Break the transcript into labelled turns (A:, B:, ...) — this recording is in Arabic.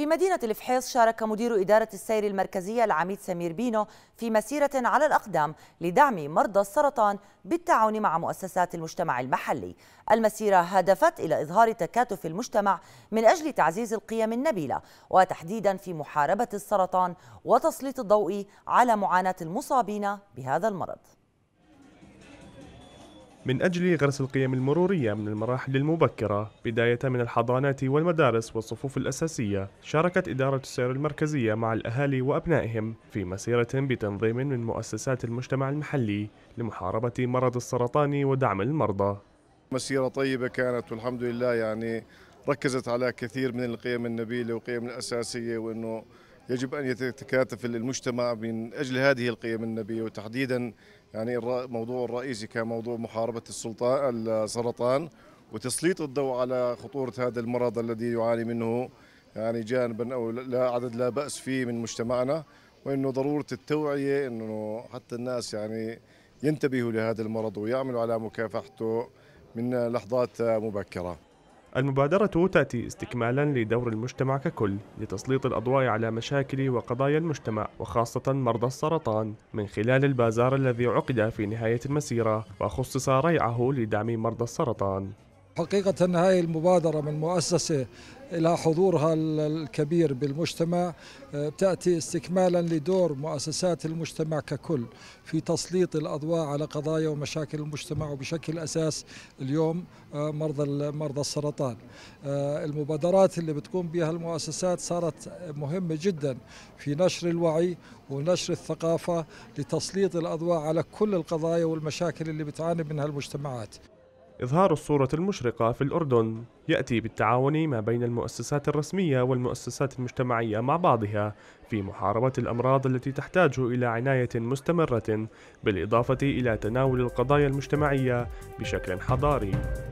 A: في مدينة الفحيص شارك مدير إدارة السير المركزية العميد سمير بينو في مسيرة على الأقدام لدعم مرضى السرطان بالتعاون مع مؤسسات المجتمع المحلي المسيرة هدفت إلى إظهار تكاتف المجتمع من أجل تعزيز القيم النبيلة وتحديدا في محاربة السرطان وتسليط الضوء على معاناة المصابين بهذا المرض
B: من أجل غرس القيم المرورية من المراحل المبكرة بداية من الحضانات والمدارس والصفوف الأساسية شاركت إدارة السير المركزية مع الأهالي وأبنائهم في مسيرة بتنظيم من مؤسسات المجتمع المحلي لمحاربة مرض السرطان ودعم المرضى
C: مسيرة طيبة كانت والحمد لله يعني ركزت على كثير من القيم النبيلة والقيم الأساسية وأنه يجب أن يتكاتف المجتمع من أجل هذه القيم النبيلة وتحديدا يعني الموضوع الرئيسي كان موضوع محاربة السلطان السرطان وتسليط الضوء على خطورة هذا المرض الذي يعاني منه يعني جانبا أو لا عدد لا بأس فيه من مجتمعنا وأنه ضرورة التوعية أنه حتى الناس يعني ينتبهوا لهذا المرض ويعملوا على مكافحته من لحظات مبكرة
B: المبادرة تأتي استكمالا لدور المجتمع ككل لتسليط الأضواء على مشاكل وقضايا المجتمع وخاصة مرضى السرطان من خلال البازار الذي عقد في نهاية المسيرة وخصص ريعه لدعم مرضى السرطان
D: حقيقة هذه المبادرة من مؤسسة إلى حضورها الكبير بالمجتمع بتأتي آه، استكمالا لدور مؤسسات المجتمع ككل في تسليط الأضواء على قضايا ومشاكل المجتمع وبشكل أساس اليوم مرضى آه، مرضى السرطان آه، المبادرات اللي بتقوم بها المؤسسات صارت مهمة جدا في نشر الوعي ونشر الثقافة لتسليط الأضواء على كل القضايا والمشاكل اللي بتعاني منها المجتمعات إظهار
B: الصورة المشرقة في الأردن يأتي بالتعاون ما بين المؤسسات الرسمية والمؤسسات المجتمعية مع بعضها في محاربة الأمراض التي تحتاج إلى عناية مستمرة بالإضافة إلى تناول القضايا المجتمعية بشكل حضاري